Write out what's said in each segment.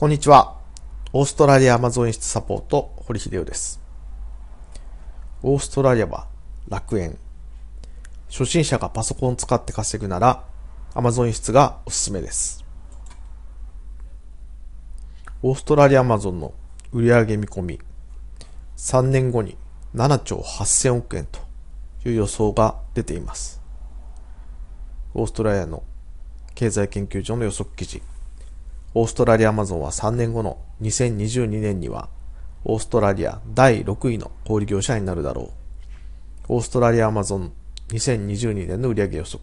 こんにちは。オーストラリアアマゾン輸出サポート、堀秀夫です。オーストラリアは楽園。初心者がパソコンを使って稼ぐなら、アマゾン輸出がおすすめです。オーストラリアアマゾンの売上見込み、3年後に7兆8000億円という予想が出ています。オーストラリアの経済研究所の予測記事。オーストラリアアマゾンは3年後の2022年には、オーストラリア第6位の小売業者になるだろう。オーストラリアアマゾン2022年の売上予測。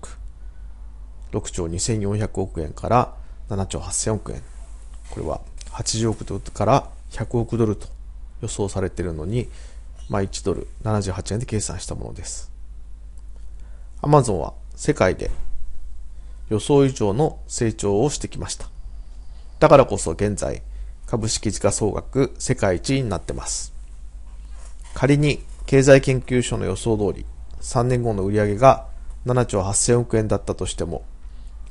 6兆2400億円から7兆8000億円。これは80億ドルから100億ドルと予想されているのに、まあ、1ドル78円で計算したものです。アマゾンは世界で予想以上の成長をしてきました。だからこそ現在、株式時価総額世界一になってます。仮に経済研究所の予想通り、3年後の売上が7兆8000億円だったとしても、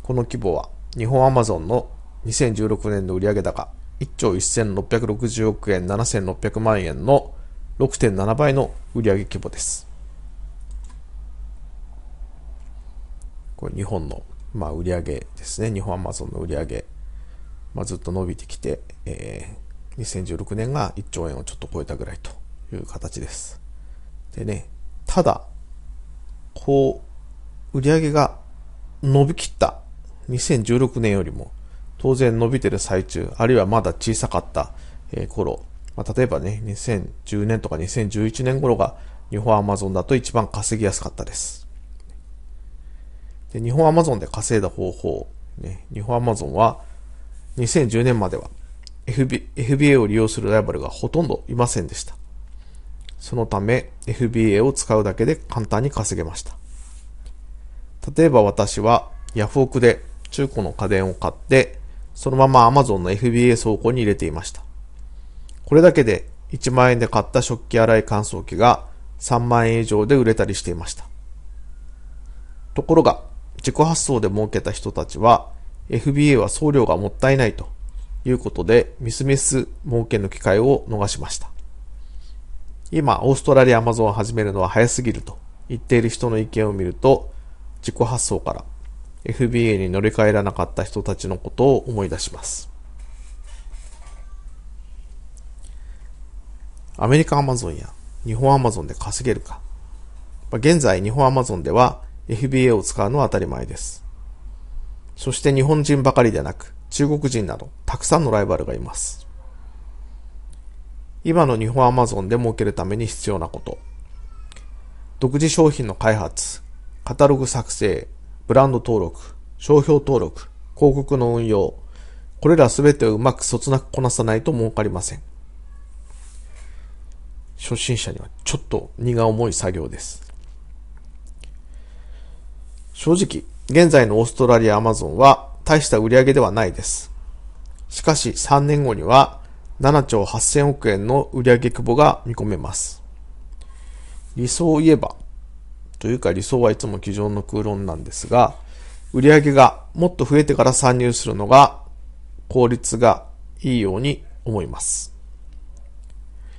この規模は日本アマゾンの2016年の売上高1兆1660億円7600万円の6.7倍の売上規模です。これ日本の、まあ、売上ですね。日本アマゾンの売上まあ、ずっと伸びてきて、えー、2016年が1兆円をちょっと超えたぐらいという形です。でね、ただ、こう、売上が伸びきった2016年よりも、当然伸びてる最中、あるいはまだ小さかった、え頃、まあ、例えばね、2010年とか2011年頃が日本アマゾンだと一番稼ぎやすかったです。で日本アマゾンで稼いだ方法、ね、日本アマゾンは2010年までは FB FBA を利用するライバルがほとんどいませんでした。そのため FBA を使うだけで簡単に稼げました。例えば私はヤフオクで中古の家電を買って、そのまま Amazon の FBA 倉庫に入れていました。これだけで1万円で買った食器洗い乾燥機が3万円以上で売れたりしていました。ところが、自己発想で儲けた人たちは FBA は送料がもったいないということで、みすみす儲けの機会を逃しました。今、オーストラリアアマゾンを始めるのは早すぎると言っている人の意見を見ると、自己発想から FBA に乗り換えらなかった人たちのことを思い出します。アメリカアマゾンや日本アマゾンで稼げるか。現在、日本アマゾンでは FBA を使うのは当たり前です。そして日本人ばかりでなく、中国人など、たくさんのライバルがいます。今の日本アマゾンで儲けるために必要なこと。独自商品の開発、カタログ作成、ブランド登録、商標登録、広告の運用、これらすべてをうまくそつなくこなさないと儲かりません。初心者にはちょっと荷が重い作業です。正直、現在のオーストラリアアマゾンは大した売り上げではないです。しかし3年後には7兆8000億円の売上規模が見込めます。理想を言えば、というか理想はいつも机上の空論なんですが、売上がもっと増えてから参入するのが効率がいいように思います。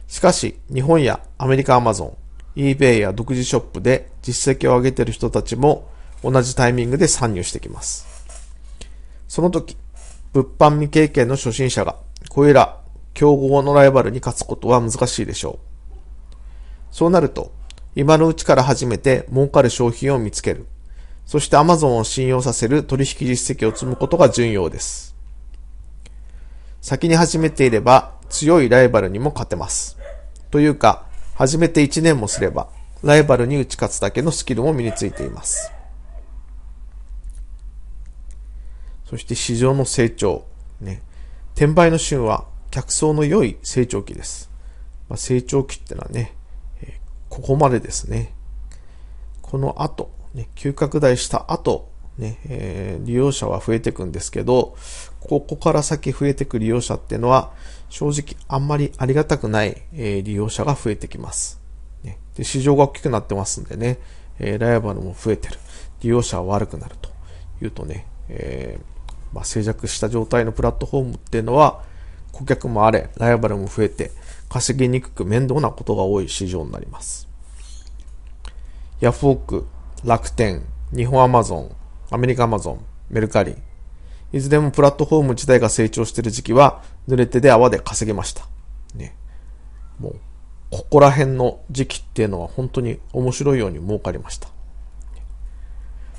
しかし、日本やアメリカアマゾン、eBay や独自ショップで実績を上げている人たちも同じタイミングで参入してきます。その時、物販未経験の初心者が、これら競合のライバルに勝つことは難しいでしょう。そうなると、今のうちから始めて儲かる商品を見つける。そして Amazon を信用させる取引実績を積むことが重要です。先に始めていれば強いライバルにも勝てます。というか、始めて1年もすれば、ライバルに打ち勝つだけのスキルも身についています。そして市場の成長。ね。転売の旬は客層の良い成長期です。まあ、成長期ってのはね、えここまでですね。この後、ね、急拡大した後、ね、えー、利用者は増えていくんですけど、ここから先増えていく利用者っていうのは、正直あんまりありがたくない、えー、利用者が増えてきます、ね。で、市場が大きくなってますんでね、えー、ライバルも増えてる。利用者は悪くなるというとね、えーまあ、静寂した状態のプラットフォームっていうのは、顧客もあれ、ライバルも増えて、稼ぎにくく面倒なことが多い市場になります。ヤフオク、楽天、日本アマゾン、アメリカアマゾン、メルカリ、いずれもプラットフォーム自体が成長している時期は、濡れ手で泡で稼げました。ね。もう、ここら辺の時期っていうのは本当に面白いように儲かりました。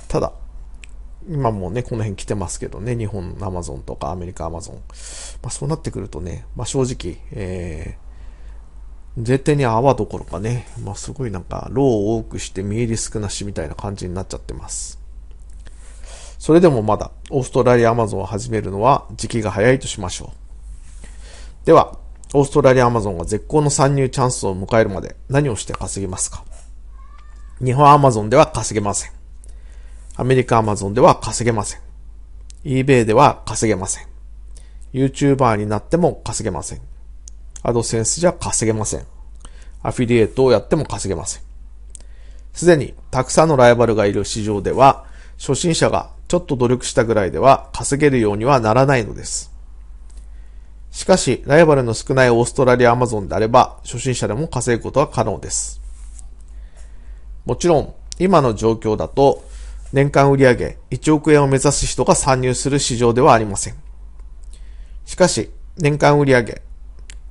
ただ、今もね、この辺来てますけどね、日本アマゾンとかアメリカアマゾン。まあそうなってくるとね、まあ正直、えー、絶対に泡どころかね、まあすごいなんか、ローを多くして見えり少なしみたいな感じになっちゃってます。それでもまだ、オーストラリアアマゾンを始めるのは時期が早いとしましょう。では、オーストラリアアマゾンが絶好の参入チャンスを迎えるまで何をして稼ぎますか日本アマゾンでは稼げません。アメリカアマゾンでは稼げません。eBay では稼げません。YouTuber になっても稼げません。AdSense じゃ稼げません。アフィリエイトをやっても稼げません。すでにたくさんのライバルがいる市場では、初心者がちょっと努力したぐらいでは稼げるようにはならないのです。しかし、ライバルの少ないオーストラリアアマゾンであれば、初心者でも稼ぐことは可能です。もちろん、今の状況だと、年間売上1億円を目指す人が参入する市場ではありません。しかし、年間売上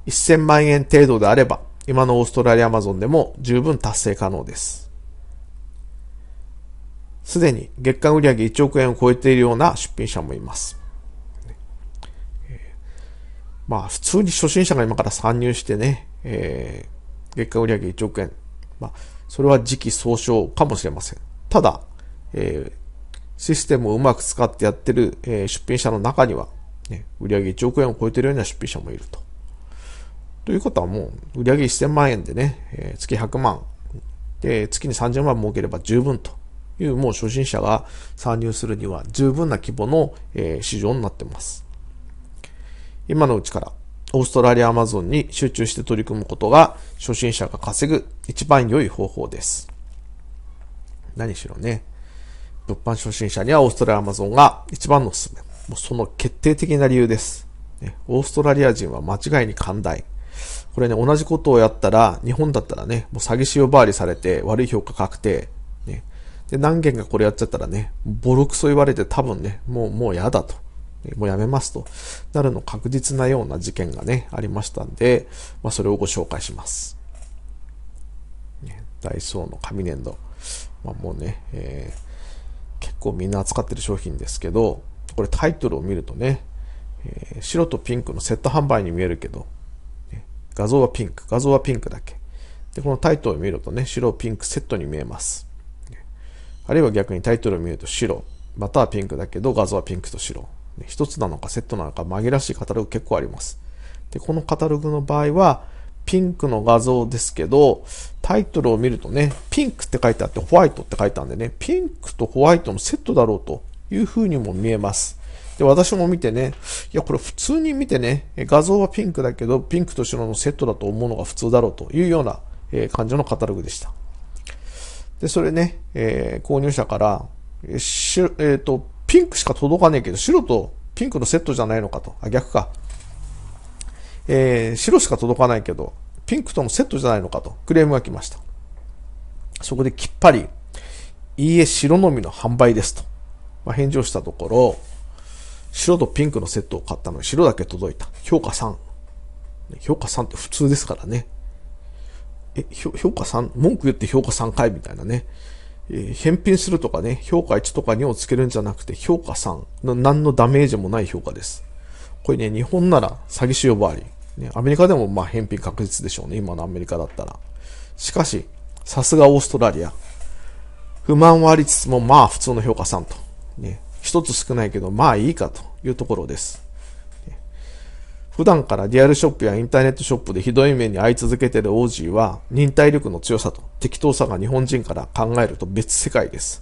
1000万円程度であれば、今のオーストラリアアマゾンでも十分達成可能です。すでに月間売上1億円を超えているような出品者もいます。まあ、普通に初心者が今から参入してね、えー、月間売上1億円。まあ、それは時期尚早かもしれません。ただ、えー、システムをうまく使ってやってる、えー、出品者の中には、ね、売上1億円を超えてるような出品者もいると。ということはもう、売上1000万円でね、えー、月100万、で、月に30万儲ければ十分という、もう初心者が参入するには十分な規模の、えー、市場になってます。今のうちから、オーストラリアアマゾンに集中して取り組むことが、初心者が稼ぐ一番良い方法です。何しろね、物販初心者にはオーストラリアアマゾンが一番のおすすめ。もうその決定的な理由です。ね、オーストラリア人は間違いに寛大。これね、同じことをやったら、日本だったらね、もう詐欺師呼ばわりされて悪い評価確定。ね。で、何件かこれやっちゃったらね、ボロクソ言われて多分ね、もう、もうやだと。もうやめますと。なるの確実なような事件がね、ありましたんで、まあそれをご紹介します。ね、ダイソーの紙粘土。まあもうね、えー構みんな扱ってる商品ですけど、これタイトルを見るとね、えー、白とピンクのセット販売に見えるけど、画像はピンク、画像はピンクだけ。で、このタイトルを見るとね、白ピンクセットに見えます。あるいは逆にタイトルを見ると白、またはピンクだけど画像はピンクと白。一つなのかセットなのか紛らわしいカタログ結構あります。で、このカタログの場合は、ピンクの画像ですけど、タイトルを見るとね、ピンクって書いてあってホワイトって書いてあるんでね、ピンクとホワイトのセットだろうというふうにも見えます。で、私も見てね、いや、これ普通に見てね、画像はピンクだけど、ピンクと白のセットだと思うのが普通だろうというような、え感じのカタログでした。で、それね、えー、購入者から、えっ、ー、と、ピンクしか届かねえけど、白とピンクのセットじゃないのかと。あ、逆か。えー、白しか届かないけど、ピンクとのセットじゃないのかとクレームが来ました。そこできっぱり、いいえ、白のみの販売ですと。まあ、返事をしたところ、白とピンクのセットを買ったのに白だけ届いた。評価3。評価3って普通ですからね。え、評価 3? 文句言って評価3回みたいなね。え返品するとかね、評価1とか2をつけるんじゃなくて、評価3の何のダメージもない評価です。これね、日本なら詐欺師呼ばわり。ね、アメリカでもまあ返品確実でしょうね、今のアメリカだったら。しかし、さすがオーストラリア。不満はありつつも、まあ普通の評価3と。ね、一つ少ないけど、まあいいかというところです。普段からリアルショップやインターネットショップでひどい目に遭い続けているオージーは、忍耐力の強さと適当さが日本人から考えると別世界です。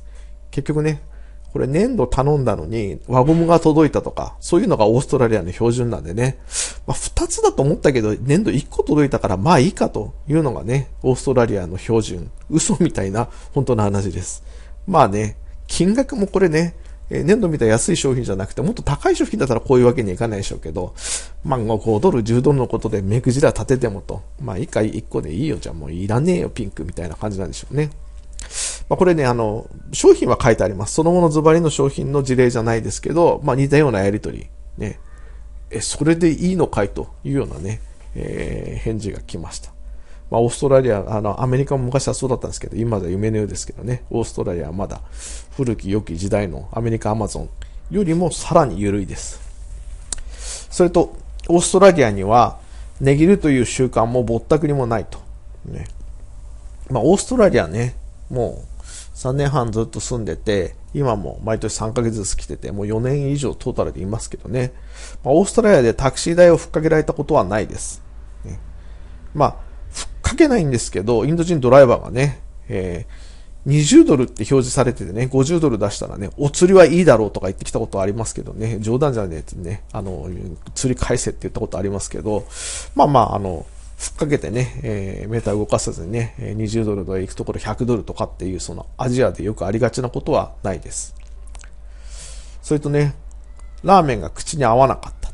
結局ね、これ粘土頼んだのに輪ゴムが届いたとか、そういうのがオーストラリアの標準なんでね。まあ、二つだと思ったけど、粘土一個届いたからまあいいかというのがね、オーストラリアの標準。嘘みたいな本当の話です。まあね、金額もこれね、え粘土みたいな安い商品じゃなくて、もっと高い商品だったらこういうわけにはいかないでしょうけど、まあ5ドル、10ドルのことで目くじら立ててもと、まあ一回1個でいいよ、じゃあもういらねえよ、ピンクみたいな感じなんでしょうね。まあ、これね、あの、商品は書いてあります。そのものズバリの商品の事例じゃないですけど、まあ、似たようなやりとり、ね、え、それでいいのかいというようなね、えー、返事が来ました。まあ、オーストラリア、あの、アメリカも昔はそうだったんですけど、今では夢のようですけどね、オーストラリアはまだ古き良き時代のアメリカアマゾンよりもさらに緩いです。それと、オーストラリアには、値切るという習慣もぼったくりもないと。ね。まあ、オーストラリアね、もう、3年半ずっと住んでて、今も毎年3ヶ月ずつ来てて、もう4年以上トータルでいますけどね。まあ、オーストラリアでタクシー代をふっかけられたことはないです。ね、まあ、ふっかけないんですけど、インド人ドライバーがね、えー、20ドルって表示されててね、50ドル出したらね、お釣りはいいだろうとか言ってきたことはありますけどね、冗談じゃねえってね、あの、釣り返せって言ったことありますけど、まあまあ、あの、っかけてね、えー、メーター動かさずにね、20ドルとか行くところ100ドルとかっていう、そのアジアでよくありがちなことはないです。それとね、ラーメンが口に合わなかった。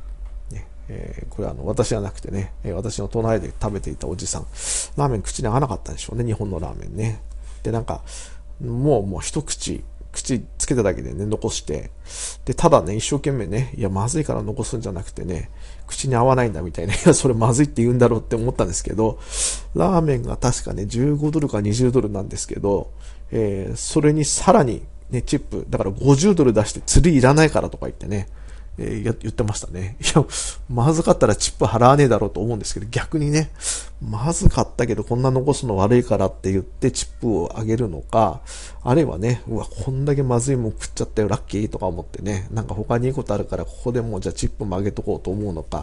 ねえー、これはあの私じゃなくてね、私の隣で食べていたおじさん、ラーメン口に合わなかったんでしょうね、日本のラーメンね。で、なんか、もうもう一口口つけただけでね、残して、で、ただね、一生懸命ね、いや、まずいから残すんじゃなくてね、口に合わないんだみたいな、いや、それまずいって言うんだろうって思ったんですけど、ラーメンが確かね、15ドルか20ドルなんですけど、えー、それにさらに、ね、チップ、だから50ドル出して釣りいらないからとか言ってね、えー、言ってましたね。いや、まずかったらチップ払わねえだろうと思うんですけど、逆にね、まずかったけどこんな残すの悪いからって言ってチップをあげるのか、あるいはね、うわ、こんだけまずいもん食っちゃったよ、ラッキーとか思ってね、なんか他にいいことあるからここでもうじゃあチップもあげとこうと思うのか、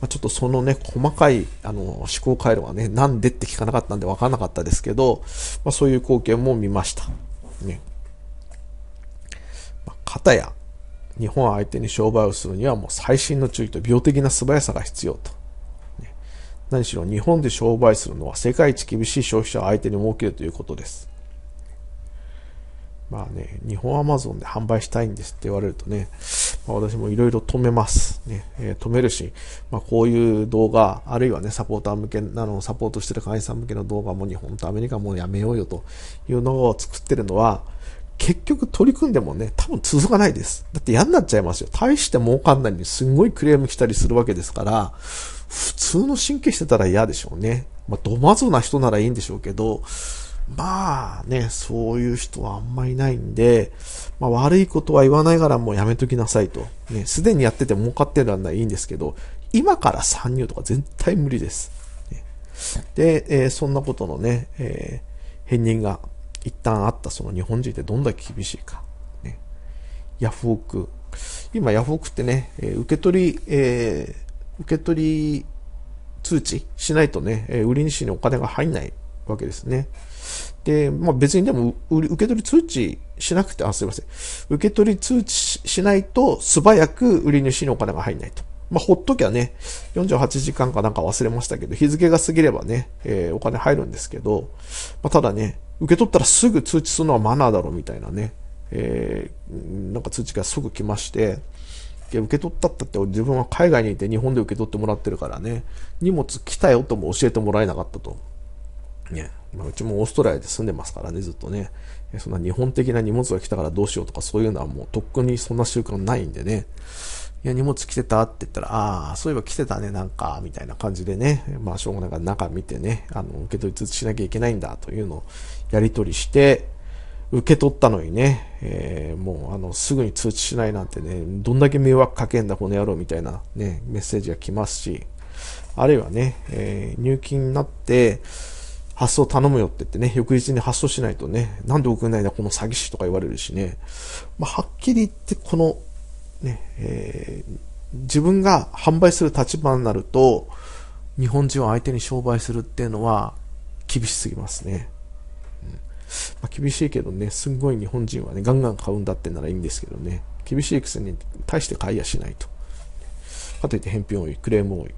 まあ、ちょっとそのね、細かい、あの、思考回路はね、なんでって聞かなかったんでわかんなかったですけど、まあそういう光景も見ました。ね。まあ、片や、日本相手に商売をするにはもう最新の注意と病的な素早さが必要と。何しろ日本で商売するのは世界一厳しい消費者を相手に設けるということです。まあね、日本アマゾンで販売したいんですって言われるとね、まあ、私もいろいろ止めます。ねえー、止めるし、まあ、こういう動画、あるいはね、サポーター向け、あの、サポートしてる会員さん向けの動画も日本とアメリカもやめようよというのを作ってるのは、結局取り組んでもね、多分続かないです。だって嫌になっちゃいますよ。大して儲かんないのにすんごいクレーム来たりするわけですから、普通の神経してたら嫌でしょうね。まあ、どまぞな人ならいいんでしょうけど、まあね、そういう人はあんまりないんで、まあ悪いことは言わないからもうやめときなさいと。ね、すでにやってて儲かってるならいいんですけど、今から参入とか絶対無理です。で、えー、そんなことのね、えー、片鱗が一旦あったその日本人ってどんだけ厳しいか。ね、ヤフオク。今ヤフオクってね、えー、受け取り、えー、受け取り通知しないとね、えー、売り主にお金が入んないわけですね。で、まあ別にでも売り、受け取り通知しなくて、あ、すいません。受け取り通知しないと素早く売り主にお金が入んないと。まあ、ほっときゃね、48時間かなんか忘れましたけど、日付が過ぎればね、えー、お金入るんですけど、まあ、ただね、受け取ったらすぐ通知するのはマナーだろみたいなね、えー、なんか通知がすぐ来まして、受け取ったったって自分は海外にいて日本で受け取ってもらってるからね、荷物来たよとも教えてもらえなかったと。ね、まあ、うちもオーストラリアで住んでますからね、ずっとね。そんな日本的な荷物が来たからどうしようとかそういうのはもうとっくにそんな習慣ないんでね。いや、荷物来てたって言ったら、ああ、そういえば来てたね、なんか、みたいな感じでね。まあ、しょうがないから中見てね、あの、受け取り通知しなきゃいけないんだというのをやり取りして、受け取ったのにね、えー、もうあのすぐに通知しないなんてね、どんだけ迷惑かけんだこの野郎みたいなね、メッセージが来ますし、あるいはね、えー、入金になって、発送頼むよって言ってね、翌日に発送しないとね、なんで送れないんだこの詐欺師とか言われるしね、まあ、はっきり言ってこの、ね、えー、自分が販売する立場になると、日本人を相手に商売するっていうのは厳しすぎますね。まあ、厳しいけどね、すんごい日本人はね、ガンガン買うんだってならいいんですけどね、厳しいくせに対して買いやしないと。かといって返品多い、クレーム多い。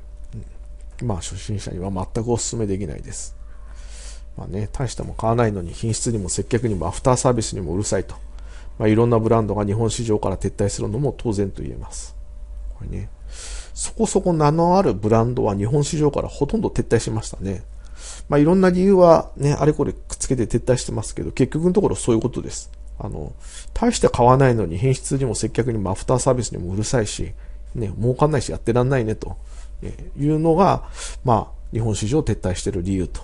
うん、まあ、初心者には全くお勧めできないです。まあね、大したも買わないのに品質にも接客にもアフターサービスにもうるさいと。まあ、いろんなブランドが日本市場から撤退するのも当然と言えます。これね、そこそこ名のあるブランドは日本市場からほとんど撤退しましたね。まあ、いろんな理由はね、あれこれくっつけて撤退してますけど、結局のところそういうことです。あの、大して買わないのに、品質にも接客にもアフターサービスにもうるさいし、ね、儲かんないしやってらんないね、というのが、まあ、日本市場を撤退してる理由と。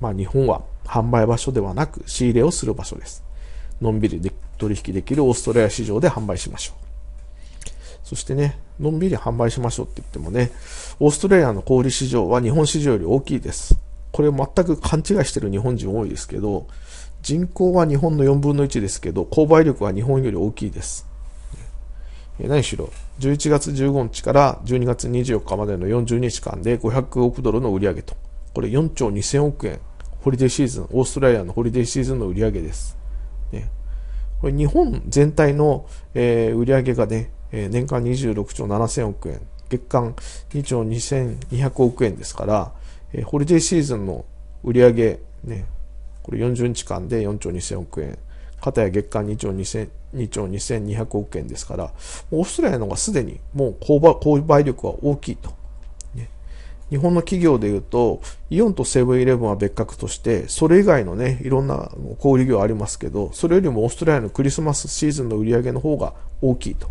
まあ、日本は販売場所ではなく仕入れをする場所です。のんびりで取引できるオーストラリア市場で販売しましょう。そしてね、のんびり販売しましょうって言ってもね、オーストラリアの小売市場は日本市場より大きいです。これ全く勘違いしてる日本人多いですけど、人口は日本の4分の1ですけど、購買力は日本より大きいです。何しろ、11月15日から12月24日までの40日間で500億ドルの売り上げと、これ4兆2000億円、ホリデーシーズン、オーストラリアのホリデーシーズンの売り上げです。ね、これ日本全体の、え売り上げがね、え年間26兆7000億円、月間2兆2200億円ですから、えホリデーシーズンの売上ね、これ40日間で4兆2000億円、片や月間2兆 ,2000 2兆2200億円ですから、オーストラリアの方がすでにもう購買力は大きいと。日本の企業でいうと、イオンとセブンイレブンは別格として、それ以外のね、いろんな小売業ありますけど、それよりもオーストラリアのクリスマスシーズンの売り上げの方が大きいと。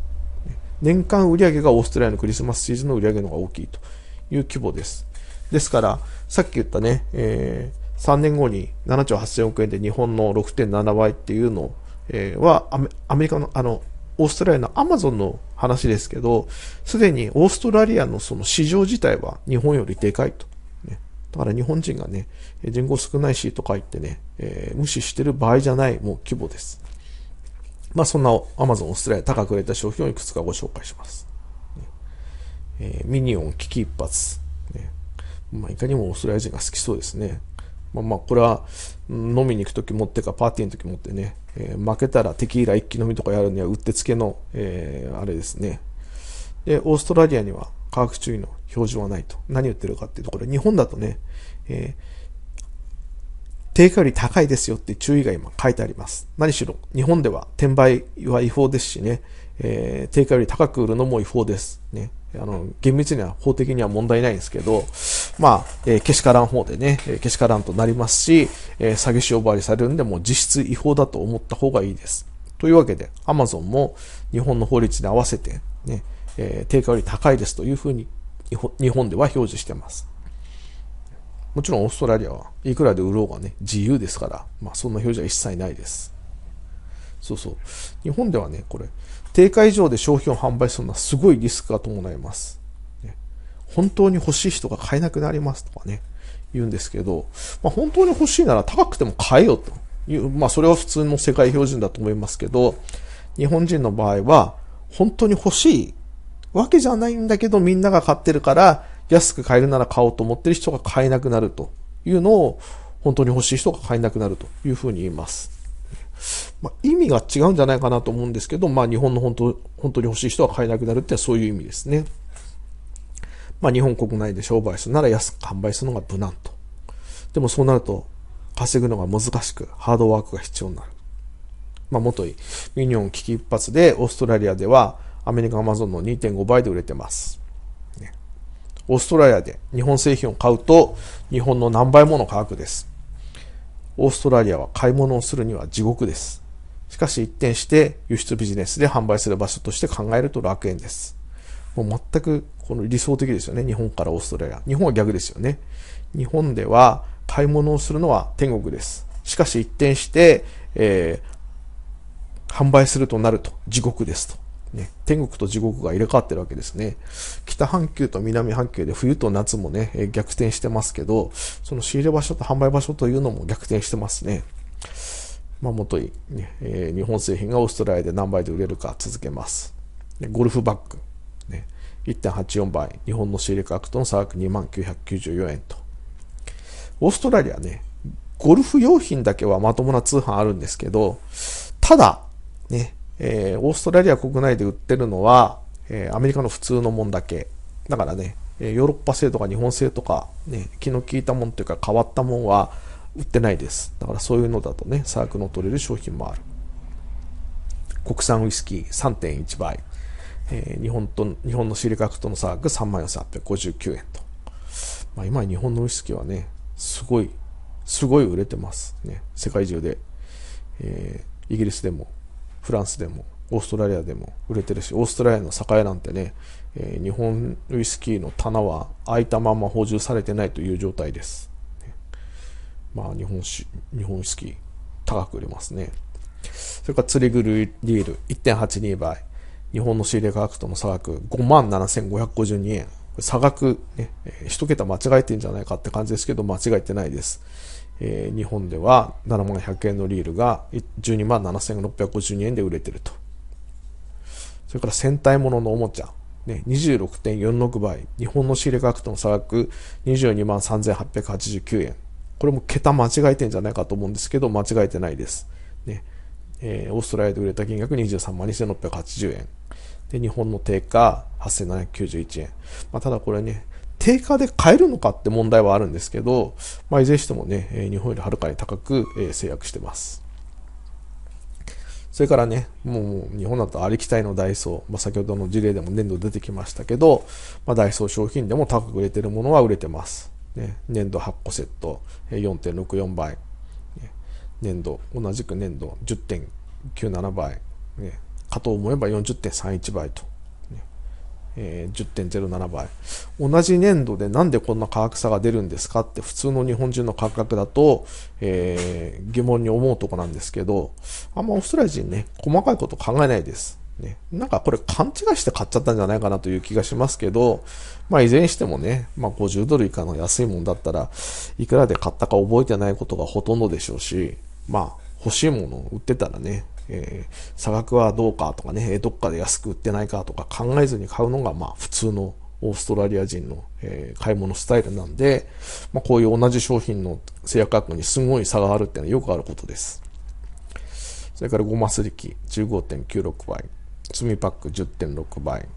年間売り上げがオーストラリアのクリスマスシーズンの売り上げの方が大きいという規模です。ですから、さっき言ったね、えー、3年後に7兆8000億円で日本の6.7倍っていうの、えー、はアメリカの、あの、オーストラリアのアマゾンの話ですけど、すでにオーストラリアのその市場自体は日本よりでかいと。だから日本人がね、人口少ないしとか言ってね、えー、無視してる場合じゃない、もう規模です。まあそんなアマゾンオーストラリア高く売れた商品をいくつかご紹介します。えー、ミニオン危機一発。まあ、いかにもオーストラリア人が好きそうですね。まあ、まあこれは飲みに行く時持ってかパーティーの時持ってね、えー、負けたらテキーラ一気飲みとかやるにはうってつけの、えー、あれですねでオーストラリアには化学注意の表示はないと何言ってるかっていうとこれ日本だとね、えー、定価より高いですよって注意が今書いてあります何しろ日本では転売は違法ですしね、えー、定価より高く売るのも違法ですねあの、厳密には法的には問題ないんですけど、まあ、えー、けしからん方でね、えー、けしからんとなりますし、えー、詐欺師呼ばわりされるんで、もう実質違法だと思った方がいいです。というわけで、アマゾンも日本の法律に合わせて、ね、えー、定価より高いですというふうに日本では表示してます。もちろんオーストラリアはいくらで売ろうがね、自由ですから、まあそんな表示は一切ないです。そうそう。日本ではね、これ、定価以上で商品を販売するのはすごいリスクが伴います。本当に欲しい人が買えなくなりますとかね、言うんですけど、まあ、本当に欲しいなら高くても買えよという、まあそれは普通の世界標準だと思いますけど、日本人の場合は本当に欲しいわけじゃないんだけどみんなが買ってるから安く買えるなら買おうと思ってる人が買えなくなるというのを本当に欲しい人が買えなくなるというふうに言います。まあ、意味が違うんじゃないかなと思うんですけど、まあ、日本の本当本当に欲しい人は買えなくなるってそういう意味ですね。まあ、日本国内で商売するなら安く販売するのが無難と。でもそうなると稼ぐのが難しく、ハードワークが必要になる。まあ、元いミニオン危機一発でオーストラリアではアメリカアマゾンの2.5倍で売れてます。オーストラリアで日本製品を買うと日本の何倍もの価格です。オーストラリアは買い物をするには地獄です。しかし一転して輸出ビジネスで販売する場所として考えると楽園です。もう全くこの理想的ですよね。日本からオーストラリア。日本は逆ですよね。日本では買い物をするのは天国です。しかし一転して、えー、販売するとなると地獄ですと。ね、天国と地獄が入れ替わってるわけですね。北半球と南半球で冬と夏もね、逆転してますけど、その仕入れ場所と販売場所というのも逆転してますね。まあ、もとい、ねえー、日本製品がオーストラリアで何倍で売れるか続けます。ゴルフバッグ、ね、1.84倍、日本の仕入れ価格との差額2994円と。オーストラリアね、ゴルフ用品だけはまともな通販あるんですけど、ただ、ね、えー、オーストラリア国内で売ってるのは、えー、アメリカの普通のもんだけ。だからね、えー、ヨーロッパ製とか日本製とか、ね、気の利いたもんというか変わったもんは売ってないです。だからそういうのだとね、差額の取れる商品もある。国産ウイスキー3.1倍。えー、日本と、日本のシリカ価との差額34,859円と。まあ、今日本のウイスキーはね、すごい、すごい売れてます。ね、世界中で。えー、イギリスでもフランスでもオーストラリアでも売れてるしオーストラリアの酒屋なんてね、えー、日本ウイスキーの棚は開いたまま補充されてないという状態です、ね、まあ日本し、日本ウイスキー高く売れますねそれから釣りグルリール1.82倍日本の仕入れ価格との差額5万7552円差額ね、一桁間違えてんじゃないかって感じですけど間違えてないですえー、日本では7万100円のリールが12万7652円で売れてると。それから戦隊もののおもちゃ。ね、26.46倍。日本の仕入れ価格との差額22万3889円。これも桁間違えてんじゃないかと思うんですけど、間違えてないです。ねえー、オーストラリアで売れた金額23万2680円。で、日本の定価8791円。まあ、ただこれね、定価で買えるのかって問題はあるんですけど、まあ、いずれにしてもね、日本よりはるかに高く、え制約してます。それからね、もう日本だとありきたりのダイソー、まあ、先ほどの事例でも粘土出てきましたけど、まあ、ダイソー商品でも高く売れてるものは売れてます。ね、粘土8個セット、4.64倍。粘土、同じく粘土10.97倍。ね、かと思えば40.31倍と。えー、10.07倍同じ年度でなんでこんな価格差が出るんですかって普通の日本人の感覚だと、えー、疑問に思うとこなんですけどあんまオーストラリア人ね細かいこと考えないです、ね、なんかこれ勘違いして買っちゃったんじゃないかなという気がしますけど、まあ、いずれにしてもね、まあ、50ドル以下の安いもんだったらいくらで買ったか覚えてないことがほとんどでしょうしまあ欲しいものを売ってたらねえー、差額はどうかとかね、どっかで安く売ってないかとか考えずに買うのが、まあ、普通のオーストラリア人の、えー、買い物スタイルなんで、まあ、こういう同じ商品の制約価格にすごい差があるっていうのはよくあることです。それからゴマスリキ15.96倍、スミパック10.6倍、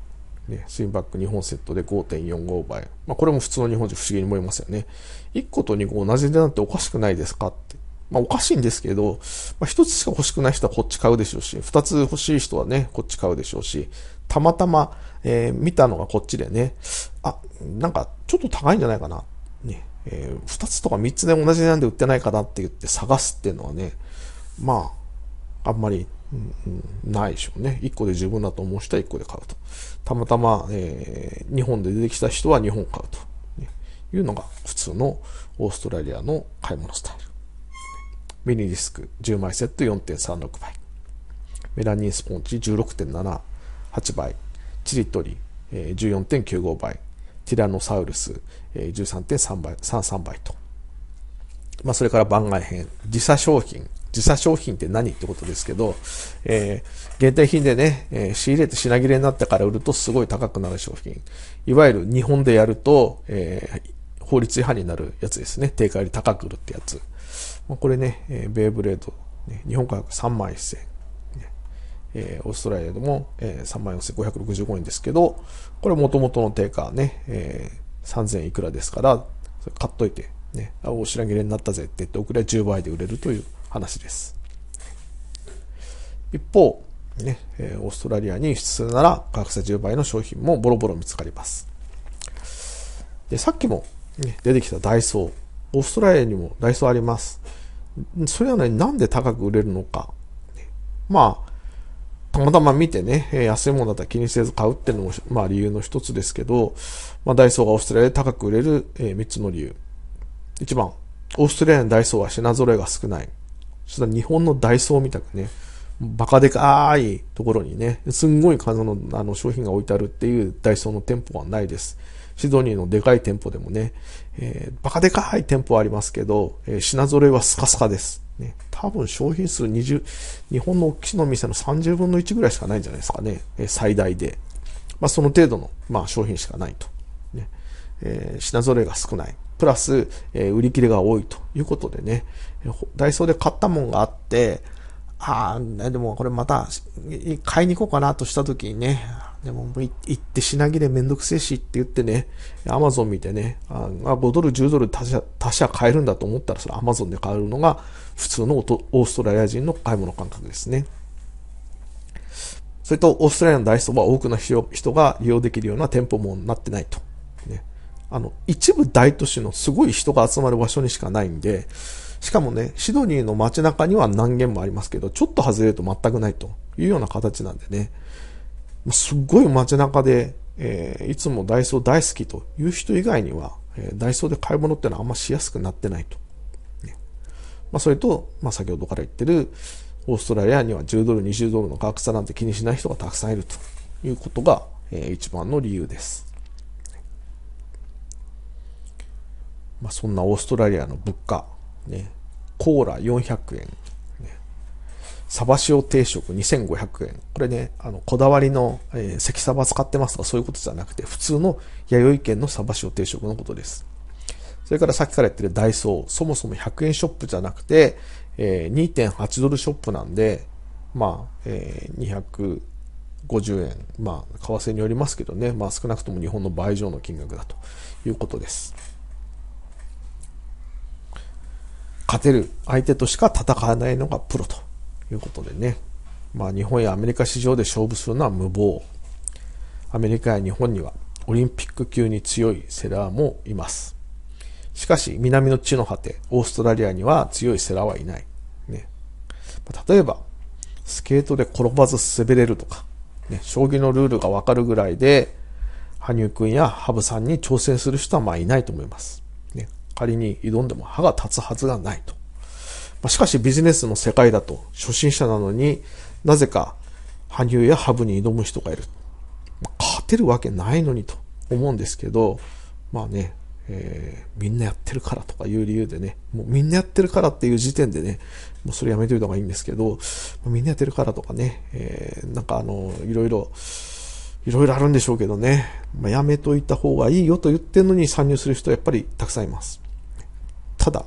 ね、スミパック2本セットで5.45倍。まあ、これも普通の日本人不思議に思いますよね。1個と2個同じでなんておかしくないですかって。まあおかしいんですけど、まあ一つしか欲しくない人はこっち買うでしょうし、二つ欲しい人はね、こっち買うでしょうし、たまたま、えー、見たのがこっちでね、あ、なんかちょっと高いんじゃないかな。ね、えー、二つとか三つで同じなんで売ってないかなって言って探すっていうのはね、まあ、あんまり、うん、ないでしょうね。一個で十分だと思う人は一個で買うと。たまたま、えー、日本で出てきた人は日本買うと。いうのが普通のオーストラリアの買い物スタイル。ミニディスク10枚セット4.36倍。メラニンスポンジ16.78倍。チリトリ14.95倍。ティラノサウルス13.3倍、33倍と。まあ、それから番外編。自社商品。自社商品って何ってことですけど、えー、限定品でね、えー、仕入れて品切れになってから売るとすごい高くなる商品。いわゆる日本でやると、えー、法律違反になるやつですね。定価より高く売るってやつ。まあ、これね、えー、ベイブレード、ね、日本価格3万1000円。えー、オーストラリアでも、えー、3万4565円ですけど、これもともとの定価ね、えー、3000いくらですから、それ買っといて、ね、あ、お品切れになったぜって言って、送れば10倍で売れるという話です。一方、ね、えオーストラリアに輸出すなら、価格差10倍の商品もボロボロ見つかります。で、さっきも、ね、出てきたダイソー。オーストラリアにもダイソーあります。それはね、なんで高く売れるのか。まあ、たまたま見てね、安いものだったら気にせず買うっていうのも、まあ理由の一つですけど、まあダイソーがオーストラリアで高く売れる、え3つの理由。1番、オーストラリアのダイソーは品揃えが少ない。そしたら日本のダイソーみたくね、バカでかーいところにね、すんごい数のあの商品が置いてあるっていうダイソーの店舗はないです。シドニーのでかい店舗でもね、えー、バカでかい店舗ありますけど、えー、品揃えはスカスカです。ね、多分商品数20、日本の大きな店の30分の1ぐらいしかないんじゃないですかね。えー、最大で。まあ、その程度の、まあ、商品しかないと。ねえー、品揃えが少ない。プラス、えー、売り切れが多いということでね、ダイソーで買ったもんがあって、ああ、でもこれまた買いに行こうかなとした時にね、でも、行って品切れめんどくせえしって言ってね、アマゾン見てね、あ5ドル、10ドル他社、買えるんだと思ったら、それアマゾンで買えるのが普通のオーストラリア人の買い物感覚ですね。それと、オーストラリアのダイソーは多くの人が利用できるような店舗もなってないと。ね、あの、一部大都市のすごい人が集まる場所にしかないんで、しかもね、シドニーの街中には何軒もありますけど、ちょっと外れると全くないというような形なんでね。すっごい街中で、えー、いつもダイソー大好きという人以外には、えー、ダイソーで買い物っていうのはあんましやすくなってないと。ねまあ、それと、まあ、先ほどから言ってる、オーストラリアには10ドル、20ドルの価格差なんて気にしない人がたくさんいるということが、えー、一番の理由です。まあ、そんなオーストラリアの物価、ね、コーラ400円、サバ塩定食2500円。これね、あの、こだわりの、えー、関サバ使ってますとかそういうことじゃなくて、普通の弥生県のサバ塩定食のことです。それからさっきから言ってるダイソー、そもそも100円ショップじゃなくて、えー、2.8ドルショップなんで、まあ、えー、250円。まあ、為替によりますけどね、まあ少なくとも日本の倍以上の金額だということです。勝てる相手としか戦わないのがプロとということでね、まあ、日本やアメリカ市場で勝負するのは無謀アメリカや日本にはオリンピック級に強いセラーもいますしかし南の地の果てオーストラリアには強いセラーはいない、ね、例えばスケートで転ばず滑れるとか、ね、将棋のルールがわかるぐらいで羽生君や羽生さんに挑戦する人はまあいないと思います、ね、仮に挑んでも歯が立つはずがないとしかしビジネスの世界だと初心者なのになぜか羽生やハブに挑む人がいる。勝てるわけないのにと思うんですけど、まあね、えー、みんなやってるからとかいう理由でね、もうみんなやってるからっていう時点でね、もうそれやめておいた方がいいんですけど、みんなやってるからとかね、えー、なんかあの、いろいろ、いろいろあるんでしょうけどね、まあ、やめといた方がいいよと言ってんのに参入する人はやっぱりたくさんいます。ただ、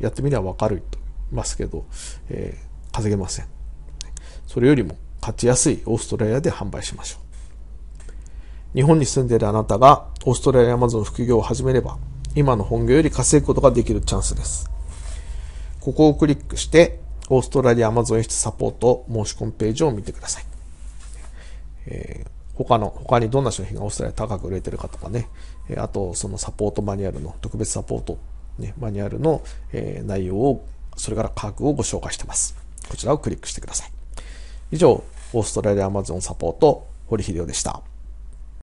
やってみりゃわかるとますけど、えー、稼げません。それよりも勝ちやすいオーストラリアで販売しましょう。日本に住んでいるあなたがオーストラリアアマゾン副業を始めれば、今の本業より稼ぐことができるチャンスです。ここをクリックして、オーストラリアアマゾン輸出サポート申し込みページを見てください。えー他の、他にどんな商品がオーストラリア高く売れてるかとかね、えあとそのサポートマニュアルの、特別サポート、ね、マニュアルの、え内容をそれから価格をご紹介しています。こちらをクリックしてください。以上、オーストラリアアマゾンサポート、堀秀夫でした。